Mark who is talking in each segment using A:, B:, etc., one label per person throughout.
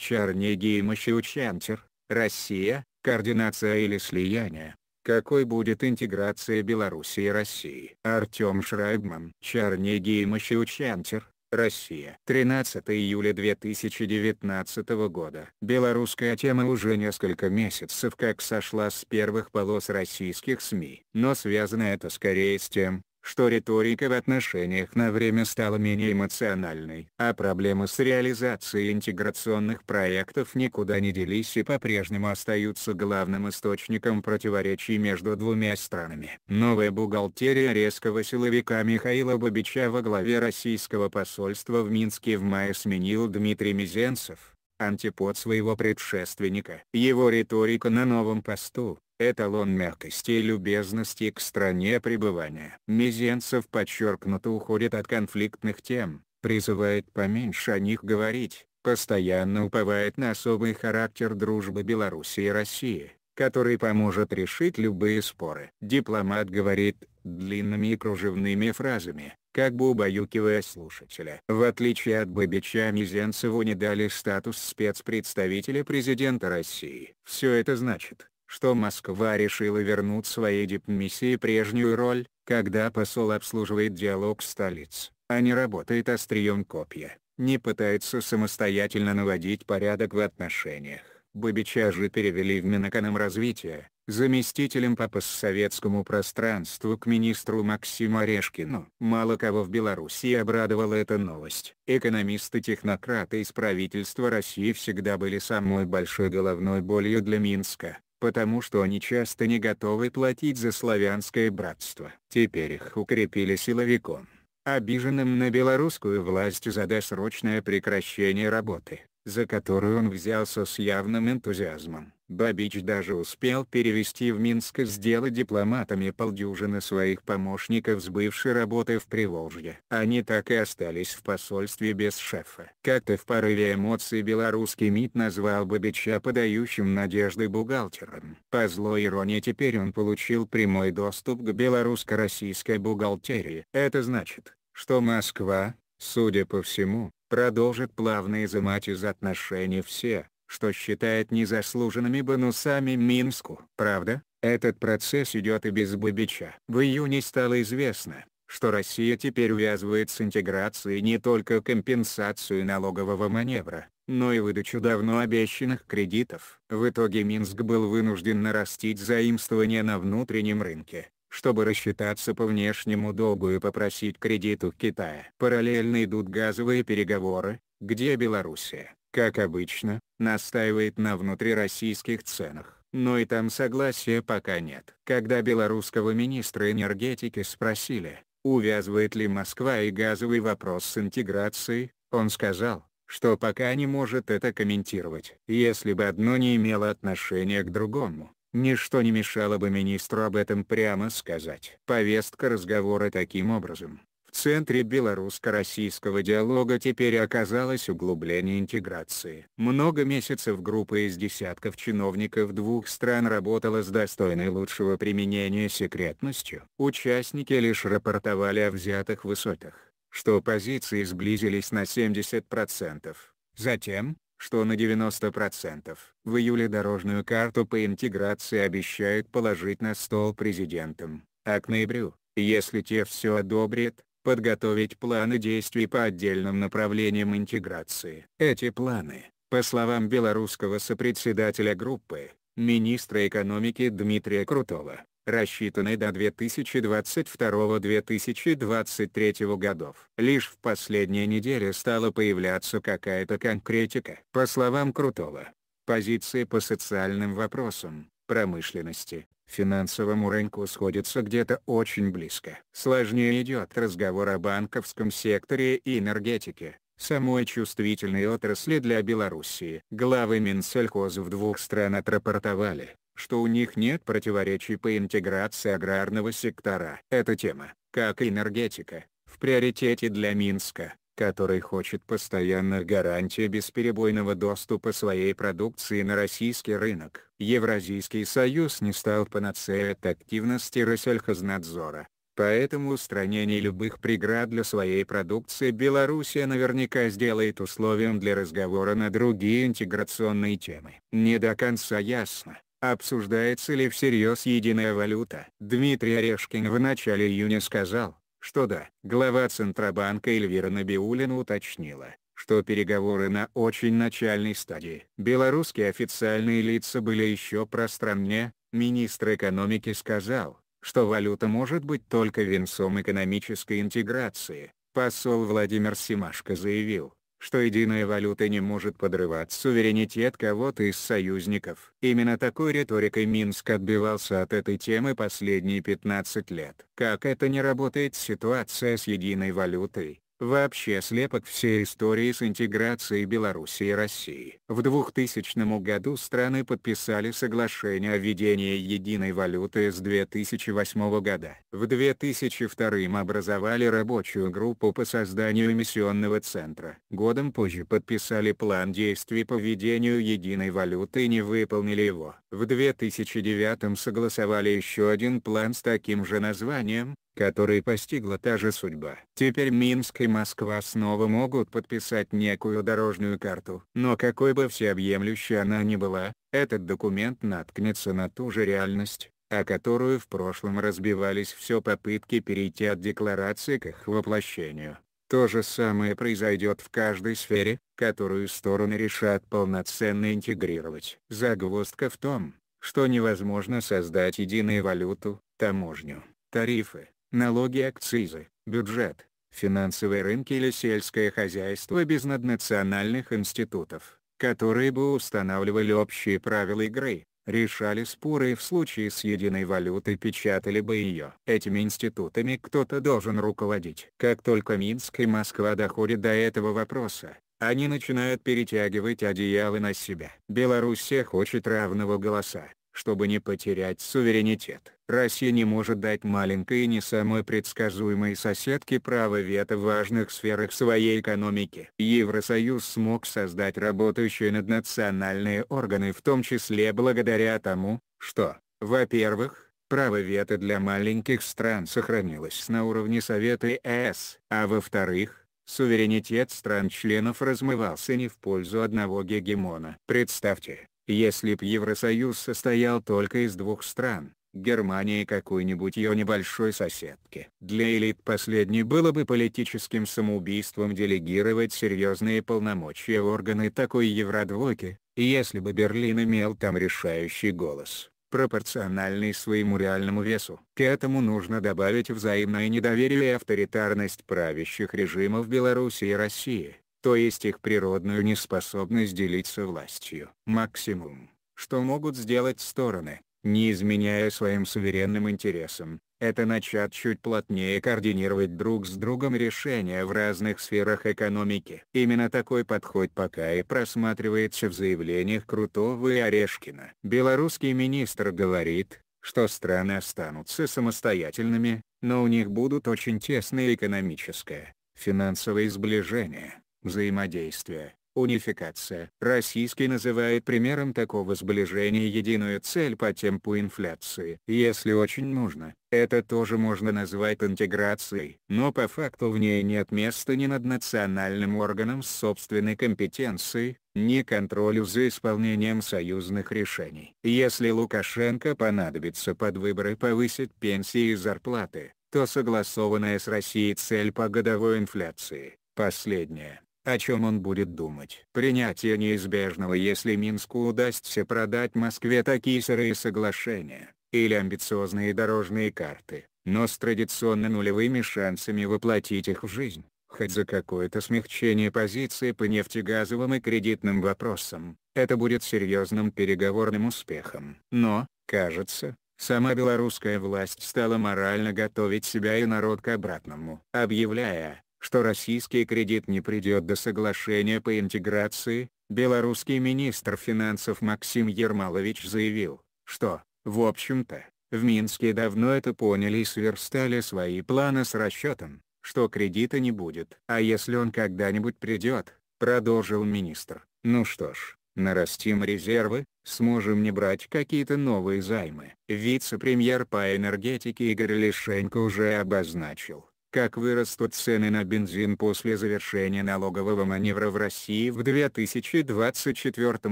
A: Чернигий Мощеучентер, Россия, координация или слияние. Какой будет интеграция Беларуси и России? Артем Шрайбман. Чернигий Мощеучентер, Россия. 13 июля 2019 года. Белорусская тема уже несколько месяцев как сошла с первых полос российских СМИ. Но связано это скорее с тем, что риторика в отношениях на время стала менее эмоциональной. А проблемы с реализацией интеграционных проектов никуда не делись и по-прежнему остаются главным источником противоречий между двумя странами. Новая бухгалтерия резкого силовика Михаила Бабича во главе российского посольства в Минске в мае сменил Дмитрий Мизенцев, антипод своего предшественника. Его риторика на новом посту эталон мягкости и любезности к стране пребывания. Мизенцев подчеркнуто уходит от конфликтных тем, призывает поменьше о них говорить, постоянно уповает на особый характер дружбы Беларуси и России, который поможет решить любые споры. Дипломат говорит длинными и кружевными фразами, как бы убаюкивая слушателя. В отличие от Бабича Мизенцеву не дали статус спецпредставителя президента России. Все это значит, что Москва решила вернуть своей дипмиссии прежнюю роль, когда посол обслуживает диалог столиц, а не работает острием копья, не пытается самостоятельно наводить порядок в отношениях. Бабича же перевели в развития заместителем по постсоветскому пространству к министру Максиму Орешкину. Мало кого в Беларуси обрадовала эта новость. Экономисты-технократы из правительства России всегда были самой большой головной болью для Минска потому что они часто не готовы платить за славянское братство. Теперь их укрепили силовиком, обиженным на белорусскую власть за досрочное прекращение работы за которую он взялся с явным энтузиазмом. Бабич даже успел перевести в Минск и сделать дипломатами полдюжины своих помощников с бывшей работы в Приволжье. Они так и остались в посольстве без шефа. Как-то в порыве эмоций белорусский МИД назвал Бабича подающим надежды бухгалтером. По злой иронии теперь он получил прямой доступ к белорусско-российской бухгалтерии. Это значит, что Москва, судя по всему, продолжит плавно изымать из отношений все, что считает незаслуженными бонусами Минску. Правда, этот процесс идет и без Бабича. В июне стало известно, что Россия теперь увязывает с интеграцией не только компенсацию налогового маневра, но и выдачу давно обещанных кредитов. В итоге Минск был вынужден нарастить заимствование на внутреннем рынке, чтобы рассчитаться по внешнему долгу и попросить кредит у Китая. Параллельно идут газовые переговоры, где Белоруссия, как обычно, настаивает на внутрироссийских ценах. Но и там согласия пока нет. Когда белорусского министра энергетики спросили, увязывает ли Москва и газовый вопрос с интеграцией, он сказал, что пока не может это комментировать. Если бы одно не имело отношения к другому, Ничто не мешало бы министру об этом прямо сказать. Повестка разговора таким образом. В центре белорусско-российского диалога теперь оказалось углубление интеграции. Много месяцев группа из десятков чиновников двух стран работала с достойной лучшего применения секретностью. Участники лишь рапортовали о взятых высотах, что позиции сблизились на 70%. Затем, что на 90%. В июле дорожную карту по интеграции обещают положить на стол президентам, а к ноябрю, если те все одобрят, подготовить планы действий по отдельным направлениям интеграции. Эти планы, по словам белорусского сопредседателя группы, министра экономики Дмитрия Крутова, рассчитанной до 2022-2023 годов. Лишь в последние недели стала появляться какая-то конкретика. По словам Крутого, позиции по социальным вопросам, промышленности, финансовому рынку сходятся где-то очень близко. Сложнее идет разговор о банковском секторе и энергетике, самой чувствительной отрасли для Белоруссии. Главы в двух стран отрапортовали, что у них нет противоречий по интеграции аграрного сектора. Эта тема, как и энергетика, в приоритете для Минска, который хочет постоянных гарантий бесперебойного доступа своей продукции на российский рынок. Евразийский союз не стал панацеей от активности Россельхознадзора, Поэтому устранение любых преград для своей продукции Белоруссия наверняка сделает условием для разговора на другие интеграционные темы. Не до конца ясно, Обсуждается ли всерьез единая валюта? Дмитрий Орешкин в начале июня сказал, что да. Глава Центробанка Эльвира Набиулина уточнила, что переговоры на очень начальной стадии. Белорусские официальные лица были еще пространнее, министр экономики сказал, что валюта может быть только венцом экономической интеграции. Посол Владимир Симашко заявил, что единая валюта не может подрывать суверенитет кого-то из союзников. Именно такой риторикой Минск отбивался от этой темы последние 15 лет. Как это не работает ситуация с единой валютой, Вообще слепок всей истории с интеграцией Беларуси и России. В 2000 году страны подписали соглашение о введении единой валюты с 2008 года. В 2002 образовали рабочую группу по созданию эмиссионного центра. Годом позже подписали план действий по введению единой валюты и не выполнили его. В 2009 согласовали еще один план с таким же названием, которые постигла та же судьба. Теперь Минск и Москва снова могут подписать некую дорожную карту. Но какой бы всеобъемлющей она ни была, этот документ наткнется на ту же реальность, о которую в прошлом разбивались все попытки перейти от декларации к их воплощению. То же самое произойдет в каждой сфере, которую стороны решат полноценно интегрировать. Загвоздка в том, что невозможно создать единую валюту, таможню, тарифы, налоги и акцизы, бюджет, финансовые рынки или сельское хозяйство без наднациональных институтов, которые бы устанавливали общие правила игры, решали споры и в случае с единой валютой печатали бы ее. Этими институтами кто-то должен руководить. Как только Минск и Москва доходят до этого вопроса, они начинают перетягивать одеяло на себя. Белоруссия хочет равного голоса чтобы не потерять суверенитет. Россия не может дать маленькой и не самой предсказуемой соседке право вето в важных сферах своей экономики. Евросоюз смог создать работающие наднациональные органы в том числе благодаря тому, что, во-первых, право вето для маленьких стран сохранилось на уровне Совета ЕС, а во-вторых, суверенитет стран-членов размывался не в пользу одного гегемона. Представьте, если б Евросоюз состоял только из двух стран, Германии какой-нибудь ее небольшой соседки. Для элит последней было бы политическим самоубийством делегировать серьезные полномочия органы такой евродвойки, если бы Берлин имел там решающий голос, пропорциональный своему реальному весу. К этому нужно добавить взаимное недоверие и авторитарность правящих режимов Беларуси и России то есть их природную неспособность делиться властью. Максимум, что могут сделать стороны, не изменяя своим суверенным интересам, это начать чуть плотнее координировать друг с другом решения в разных сферах экономики. Именно такой подход пока и просматривается в заявлениях Крутого и Орешкина. Белорусский министр говорит, что страны останутся самостоятельными, но у них будут очень тесные экономическое, финансовое сближение. Взаимодействие, унификация. Российский называет примером такого сближения единую цель по темпу инфляции. Если очень нужно, это тоже можно назвать интеграцией. Но по факту в ней нет места ни над национальным органом с собственной компетенцией, ни контролю за исполнением союзных решений. Если Лукашенко понадобится под выборы повысить пенсии и зарплаты, то согласованная с Россией цель по годовой инфляции, последняя, о чем он будет думать? Принятие неизбежного если Минску удастся продать Москве такие сырые соглашения, или амбициозные дорожные карты, но с традиционно нулевыми шансами воплотить их в жизнь, хоть за какое-то смягчение позиции по нефтегазовым и кредитным вопросам, это будет серьезным переговорным успехом. Но, кажется, сама белорусская власть стала морально готовить себя и народ к обратному, объявляя, что российский кредит не придет до соглашения по интеграции, белорусский министр финансов Максим Ермалович заявил, что, в общем-то, в Минске давно это поняли и сверстали свои планы с расчетом, что кредита не будет. А если он когда-нибудь придет, продолжил министр, ну что ж, нарастим резервы, сможем не брать какие-то новые займы. Вице-премьер по энергетике Игорь Лишенко уже обозначил, как вырастут цены на бензин после завершения налогового маневра в России в 2024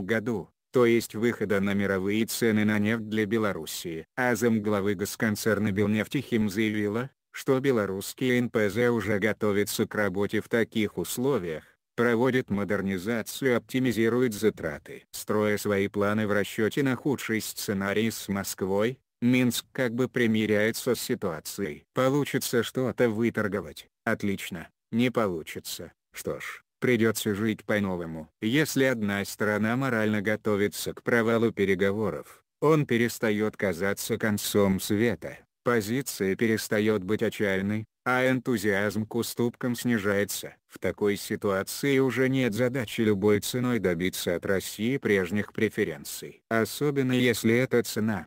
A: году, то есть выхода на мировые цены на нефть для Белоруссии. Азам главы госконцерна Белнефтехим заявила, что белорусские НПЗ уже готовятся к работе в таких условиях, проводит модернизацию и оптимизирует затраты. Строя свои планы в расчете на худший сценарий с Москвой, Минск как бы примиряется с ситуацией. Получится что-то выторговать. Отлично. Не получится. Что ж, придется жить по-новому. Если одна сторона морально готовится к провалу переговоров, он перестает казаться концом света. Позиция перестает быть отчаянной, а энтузиазм к уступкам снижается. В такой ситуации уже нет задачи любой ценой добиться от России прежних преференций. Особенно если эта цена